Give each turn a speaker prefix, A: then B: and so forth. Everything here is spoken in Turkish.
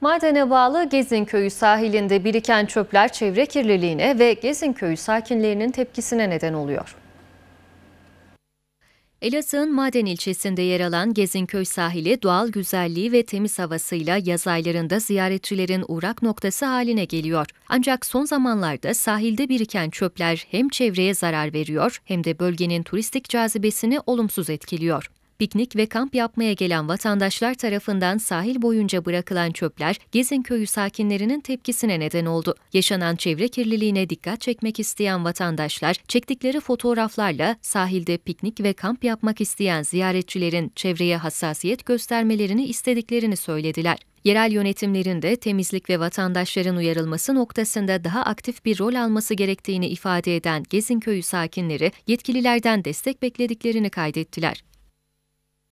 A: Madene bağlı gezin köyü sahilinde biriken çöpler çevre kirliliğine ve gezin köyü sakinlerinin tepkisine neden oluyor. Elazığ'ın Maden ilçesinde yer alan Gezinköy sahili doğal güzelliği ve temiz havasıyla yaz aylarında ziyaretçilerin uğrak noktası haline geliyor. Ancak son zamanlarda sahilde biriken çöpler hem çevreye zarar veriyor hem de bölgenin turistik cazibesini olumsuz etkiliyor piknik ve kamp yapmaya gelen vatandaşlar tarafından sahil boyunca bırakılan çöpler Gezin köyü sakinlerinin tepkisine neden oldu. Yaşanan çevre kirliliğine dikkat çekmek isteyen vatandaşlar çektikleri fotoğraflarla sahilde piknik ve kamp yapmak isteyen ziyaretçilerin çevreye hassasiyet göstermelerini istediklerini söylediler. Yerel yönetimlerin de temizlik ve vatandaşların uyarılması noktasında daha aktif bir rol alması gerektiğini ifade eden Gezin köyü sakinleri yetkililerden destek beklediklerini kaydettiler.